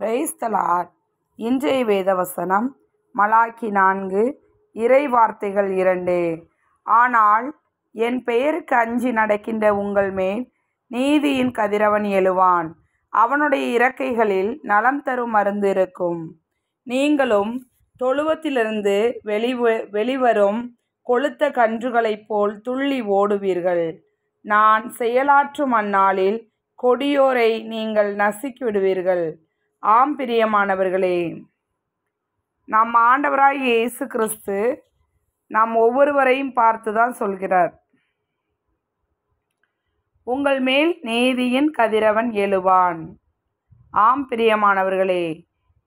பிரைஸ்தலார் இன்றைய வேதவசனம் மலாக்கி நான்கு இறை வார்த்தைகள் இரண்டு ஆனால் என் பெயருக்கு அஞ்சி நடக்கின்ற உங்கள் மேல் நீதியின் கதிரவன் எழுவான் அவனுடைய இறக்கைகளில் நலம் தரும் மருந்து இருக்கும் நீங்களும் தொழுவத்திலிருந்து வெளி வெளிவரும் கொளுத்த கன்றுகளைப் போல் துள்ளி ஓடுவீர்கள் நான் செயலாற்றும் அந்நாளில் கொடியோரை நீங்கள் நசுக்கிவிடுவீர்கள் ஆம் பிரியமானவர்களே நம் ஆண்டவராய் இயேசு கிறிஸ்து நாம் ஒவ்வொருவரையும் பார்த்து தான் சொல்கிறார் உங்கள் மேல் நீதியின் கதிரவன் எழுவான் ஆம் பிரியமானவர்களே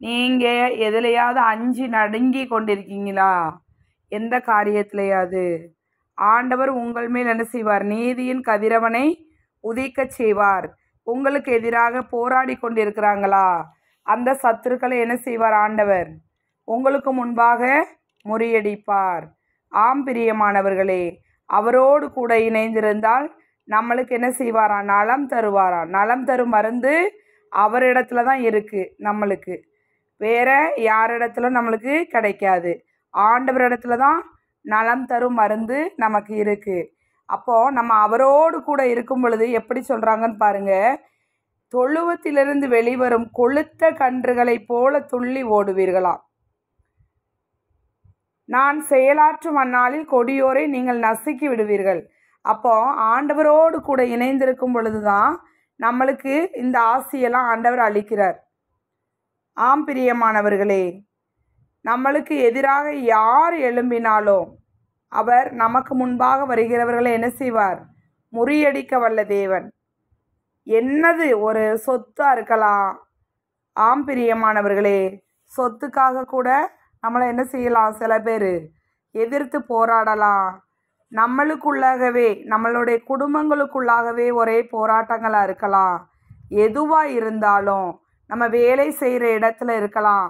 நீங்கள் எதுலையாவது அஞ்சு நடுங்கி கொண்டிருக்கீங்களா எந்த காரியத்திலையாவது ஆண்டவர் உங்கள் மேல் என்ன செய்வார் நீதியின் கதிரவனை உதிக்கச் செய்வார் உங்களுக்கு எதிராக போராடி கொண்டிருக்கிறாங்களா அந்த சத்துருக்களை என்ன செய்வார் ஆண்டவர் உங்களுக்கு முன்பாக முறியடிப்பார் ஆம் பிரியமானவர்களே அவரோடு கூட இணைந்திருந்தால் நம்மளுக்கு என்ன செய்வாராம் நலம் தருவாராம் நலம் தரும் மருந்து அவரிடத்துல தான் இருக்குது நம்மளுக்கு வேற யாரிடத்துல நம்மளுக்கு கிடைக்காது ஆண்டவரிடத்துல தான் நலம் தரும் மருந்து நமக்கு இருக்குது அப்போது நம்ம அவரோடு கூட இருக்கும் பொழுது எப்படி சொல்கிறாங்கன்னு பாருங்கள் தொழுவத்திலிருந்து வெளிவரும் கொளுத்த கன்றுகளைப் போல துள்ளி ஓடுவீர்களாம் நான் செயலாற்றும் அந்நாளில் கொடியோரை நீங்கள் நசுக்கி விடுவீர்கள் அப்போ ஆண்டவரோடு கூட இணைந்திருக்கும் பொழுதுதான் நம்மளுக்கு இந்த ஆசையெல்லாம் ஆண்டவர் அளிக்கிறார் ஆம் பிரியமானவர்களே நம்மளுக்கு எதிராக யார் எழும்பினாலோ அவர் நமக்கு முன்பாக வருகிறவர்களை என்ன செய்வார் முறியடிக்க வல்ல தேவன் என்னது ஒரு சொத்தாக இருக்கலாம் ஆம் பிரியமானவர்களே சொத்துக்காக கூட நம்மளை என்ன செய்யலாம் சில பேர் எதிர்த்து போராடலாம் நம்மளுக்குள்ளாகவே நம்மளுடைய குடும்பங்களுக்குள்ளாகவே ஒரே போராட்டங்களாக இருக்கலாம் எதுவாக இருந்தாலும் நம்ம வேலை செய்கிற இடத்துல இருக்கலாம்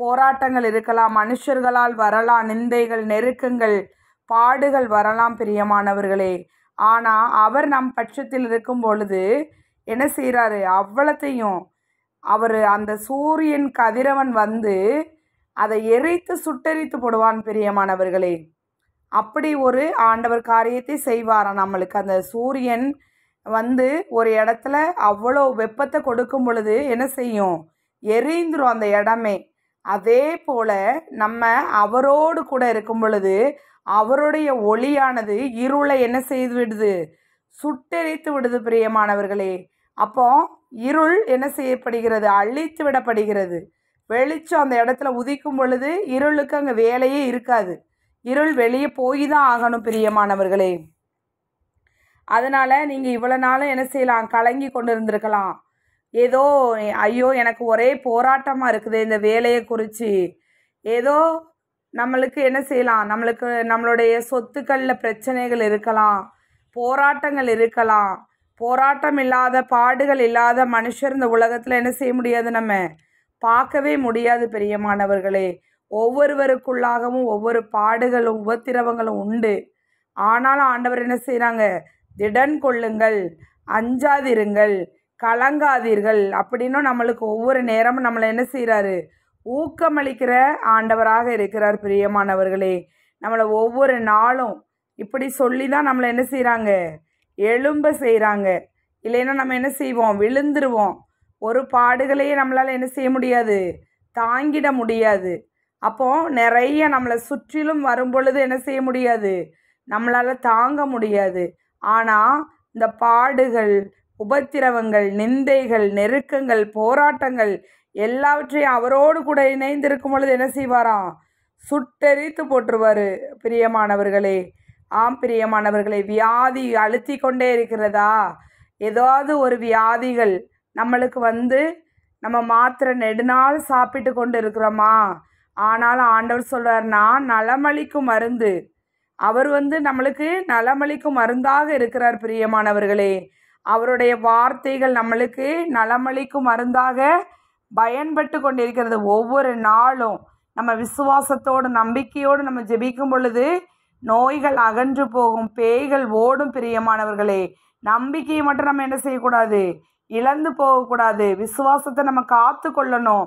போராட்டங்கள் இருக்கலாம் மனுஷர்களால் வரலாம் நிந்தைகள் நெருக்கங்கள் பாடுகள் வரலாம் பிரியமானவர்களே ஆனால் அவர் நம் பட்சத்தில் இருக்கும் பொழுது என்ன செய்கிறாரு அவ்வளத்தையும் அவர் அந்த சூரியன் கதிரவன் வந்து அதை எரித்து சுட்டெரித்து போடுவான் பிரியமானவர்களே அப்படி ஒரு ஆண்டவர் காரியத்தை செய்வாரா நம்மளுக்கு அந்த சூரியன் வந்து ஒரு இடத்துல அவ்வளோ வெப்பத்தை கொடுக்கும் பொழுது என்ன செய்யும் எரிந்துரும் அந்த இடமே அதே போல் நம்ம அவரோடு கூட இருக்கும் பொழுது அவருடைய ஒளியானது இருளை என்ன செய்து விடுது சுட்டெரித்து விடுது பிரியமானவர்களே அப்போ இருள் என்ன செய்யப்படுகிறது அழித்து விடப்படுகிறது வெளிச்சம் அந்த இடத்துல உதிக்கும் பொழுது இருளுக்கு அங்கே வேலையே இருக்காது இருள் வெளியே போய் தான் ஆகணும் பிரியமானவர்களே அதனால் நீங்கள் இவ்வளோ நாளும் என்ன செய்யலாம் கலங்கி கொண்டு இருந்திருக்கலாம் ஏதோ ஐயோ எனக்கு ஒரே போராட்டமாக இருக்குது இந்த வேலையை குறித்து ஏதோ நம்மளுக்கு என்ன செய்யலாம் நம்மளுக்கு நம்மளுடைய சொத்துக்களில் பிரச்சனைகள் இருக்கலாம் போராட்டங்கள் இருக்கலாம் போராட்டம் இல்லாத பாடுகள் இல்லாத மனுஷர் இந்த உலகத்தில் என்ன செய்ய முடியாது நம்ம பார்க்கவே முடியாது பெரியமானவர்களே ஒவ்வொருவருக்குள்ளாகவும் ஒவ்வொரு பாடுகளும் உபத்திரவங்களும் உண்டு ஆனாலும் ஆண்டவர் என்ன செய்கிறாங்க திடன் கொள்ளுங்கள் அஞ்சாதிருங்கள் கலங்காதீர்கள் அப்படின்னும் நம்மளுக்கு ஒவ்வொரு நேரமும் நம்மளை என்ன செய்கிறாரு ஊக்கமளிக்கிற ஆண்டவராக இருக்கிறார் பிரியமானவர்களே நம்மளை ஒவ்வொரு நாளும் இப்படி சொல்லி தான் நம்மளை என்ன செய்கிறாங்க எழும்ப செய்கிறாங்க இல்லைன்னா நம்ம என்ன செய்வோம் விழுந்துருவோம் ஒரு பாடுகளையே நம்மளால் என்ன செய்ய முடியாது தாங்கிட முடியாது அப்போது நிறைய நம்மளை சுற்றிலும் வரும் பொழுது என்ன செய்ய முடியாது நம்மளால் தாங்க முடியாது ஆனால் இந்த பாடுகள் உபத்திரவங்கள் நிந்தைகள் நெருக்கங்கள் போராட்டங்கள் எல்லாவற்றையும் அவரோடு கூட இணைந்திருக்கும் பொழுது என்ன செய்வாராம் சுட்டெரித்து போட்டுருவார் பிரியமானவர்களே ஆம் பிரியமானவர்களை வியாதி அழுத்தி கொண்டே இருக்கிறதா ஏதாவது ஒரு வியாதிகள் நம்மளுக்கு வந்து நம்ம மாத்திரை நெடுநாள் சாப்பிட்டு கொண்டு இருக்கிறோமா ஆனாலும் ஆண்டவர் சொல்கிறார் நான் நலமளிக்கும் மருந்து அவர் வந்து நம்மளுக்கு நலமளிக்கும் மருந்தாக இருக்கிறார் பிரியமானவர்களே அவருடைய வார்த்தைகள் நம்மளுக்கு நலமளிக்கும் மருந்தாக பயன்பட்டு கொண்டிருக்கிறது ஒவ்வொரு நாளும் நம்ம விசுவாசத்தோடு நம்பிக்கையோடு நம்ம ஜெபிக்கும் பொழுது நோய்கள் அகன்று போகும் பேய்கள் ஓடும் பிரியமானவர்களே நம்பிக்கையை மட்டும் நம்ம என்ன செய்யக்கூடாது இழந்து போகக்கூடாது விசுவாசத்தை நம்ம காத்து கொள்ளணும்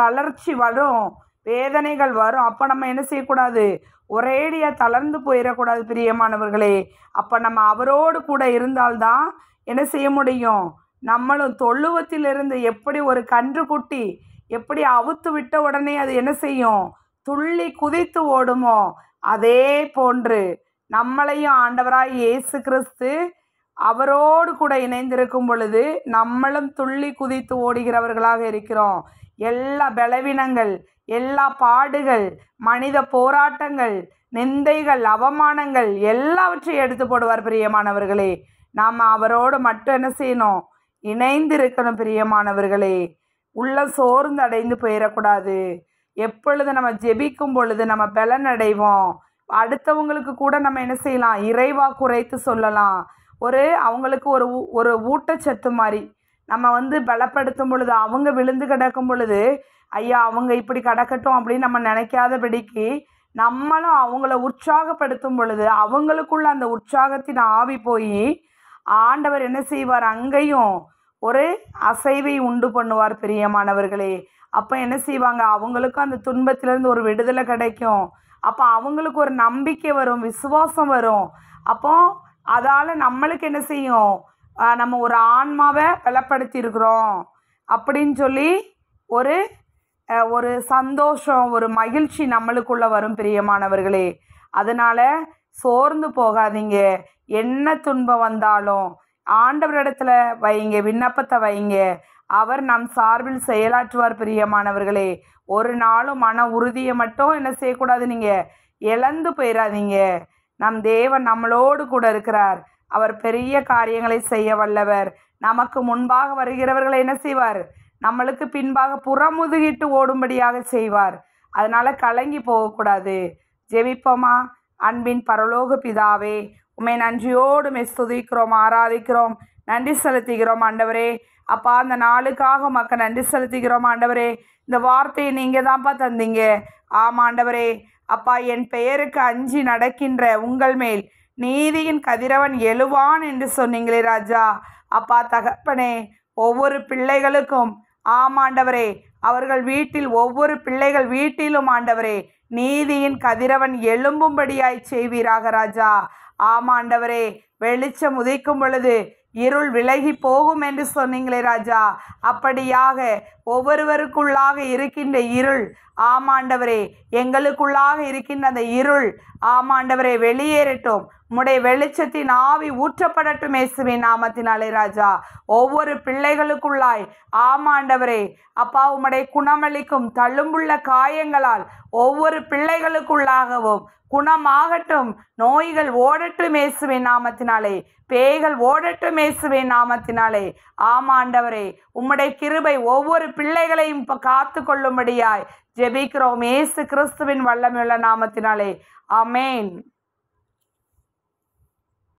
தளர்ச்சி வரும் வேதனைகள் வரும் அப்போ நம்ம என்ன செய்யக்கூடாது ஒரேடியாக தளர்ந்து போயிடக்கூடாது பிரியமானவர்களே அப்போ நம்ம அவரோடு கூட இருந்தால்தான் என்ன செய்ய முடியும் நம்மளும் தொழுவத்திலிருந்து எப்படி ஒரு கன்று குட்டி எப்படி அவுத்து விட்ட உடனே அது என்ன செய்யும் துள்ளி குதித்து ஓடுமோ அதே போன்று நம்மளையும் ஆண்டவராய் இயேசு கிறிஸ்து அவரோடு கூட இணைந்திருக்கும் பொழுது நம்மளும் துள்ளி குதித்து ஓடுகிறவர்களாக இருக்கிறோம் எல்லா பலவீனங்கள் எல்லா பாடுகள் மனித போராட்டங்கள் நிந்தைகள் அவமானங்கள் எல்லாவற்றையும் எடுத்து போடுவார் பிரியமானவர்களே நாம் அவரோடு மட்டும் என்ன செய்யணும் இணைந்திருக்கணும் பிரியமானவர்களே உள்ள சோர்ந்து அடைந்து போயிடக்கூடாது எப்பொழுது நம்ம ஜெபிக்கும் பொழுது நம்ம பலனடைவோம் அடுத்தவங்களுக்கு கூட நம்ம என்ன செய்யலாம் இறைவாக குறைத்து சொல்லலாம் ஒரு அவங்களுக்கு ஒரு ஒரு ஊட்டச்சத்து மாதிரி நம்ம வந்து பலப்படுத்தும் பொழுது அவங்க விழுந்து கிடக்கும் பொழுது ஐயா அவங்க இப்படி கிடக்கட்டும் அப்படின்னு நம்ம நினைக்காதபடிக்கு நம்மளும் அவங்கள உற்சாகப்படுத்தும் பொழுது அவங்களுக்குள்ள அந்த உற்சாகத்தின் ஆவி போய் ஆண்டவர் என்ன செய்வார் அங்கேயும் ஒரு அசைவை உண்டு பண்ணுவார் பிரியமானவர்களே அப்போ என்ன செய்வாங்க அவங்களுக்கும் அந்த துன்பத்திலேருந்து ஒரு விடுதலை கிடைக்கும் அப்போ அவங்களுக்கு ஒரு நம்பிக்கை வரும் விசுவாசம் வரும் அப்போ அதால் நம்மளுக்கு என்ன செய்யும் நம்ம ஒரு ஆன்மாவை பலப்படுத்தியிருக்கிறோம் அப்படின்னு சொல்லி ஒரு ஒரு சந்தோஷம் ஒரு மகிழ்ச்சி நம்மளுக்குள்ளே வரும் பிரியமானவர்களே அதனால் சோர்ந்து போகாதீங்க என்ன துன்பம் வந்தாலும் ஆண்டவரிடத்துல வைங்க விண்ணப்பத்தை வைங்க அவர் நம் சார்பில் செயலாற்றுவார் பிரியமானவர்களே ஒரு நாளும் மன உறுதியை மட்டும் என்ன செய்யக்கூடாது நீங்கள் இழந்து போயிடாதீங்க நம் தேவன் நம்மளோடு கூட இருக்கிறார் அவர் பெரிய காரியங்களை செய்ய வல்லவர் நமக்கு முன்பாக வருகிறவர்களை என்ன செய்வார் நம்மளுக்கு பின்பாக புறமுதுகிட்டு ஓடும்படியாக செய்வார் அதனால் கலங்கி போகக்கூடாது ஜெபிப்போமா அன்பின் பரலோக பிதாவே உமை நன்றியோடு மெஸ் துதிக்கிறோம் ஆராதிக்கிறோம் நன்றி செலுத்துகிறோம் ஆண்டவரே அப்பா அந்த நாளுக்காக மக்கள் நன்றி செலுத்துகிறோம் ஆண்டவரே இந்த வார்த்தையை நீங்கள் தான்ப்பா தந்தீங்க ஆமாண்டவரே ஆண்டவரே அப்பா என் பெயருக்கு அஞ்சி நடக்கின்ற உங்கள் மேல் நீதியின் கதிரவன் எழுவான் என்று சொன்னீங்களே ராஜா அப்பா தகப்பனே ஒவ்வொரு பிள்ளைகளுக்கும் ஆமாண்டவரே அவர்கள் வீட்டில் ஒவ்வொரு பிள்ளைகள் வீட்டிலும் ஆண்டவரே நீதியின் கதிரவன் எழும்பும்படியாய் செய்வீராக ராஜா ஆமாண்டவரே வெளிச்சம் உதைக்கும் பொழுது இருள் விலகி போகும் என்று சொன்னீங்களே ராஜா அப்படியாக ஒவ்வொருவருக்குள்ளாக இருக்கின்ற இருள் ஆமாண்டவரே எங்களுக்குள்ளாக இருக்கின்ற அந்த இருள் ஆமாண்டவரே வெளியேறட்டும் உம்முடைய வெளிச்சத்தின் ஆவி ஊற்றப்படட்டும் இயேசுவின் நாமத்தினாலே ராஜா ஒவ்வொரு பிள்ளைகளுக்குள்ளாய் ஆமாண்டவரே அப்பா உம்முடைய குணமளிக்கும் தள்ளும்புள்ள காயங்களால் ஒவ்வொரு பிள்ளைகளுக்குள்ளாகவும் குணமாகட்டும் நோய்கள் ஓடட்டும் இயேசுவின் நாமத்தினாலே பேய்கள் ஓடட்டும் இயேசுவின் நாமத்தினாலே ஆமாண்டவரே உம்முடைய கிருபை ஒவ்வொரு பிள்ளைகளையும் இப்போ காத்து கொள்ளும்படியாய் ஜெபிக்கிறோம் ஏசு கிறிஸ்துவின் வல்லமையுள்ள நாமத்தினாலே அமேன்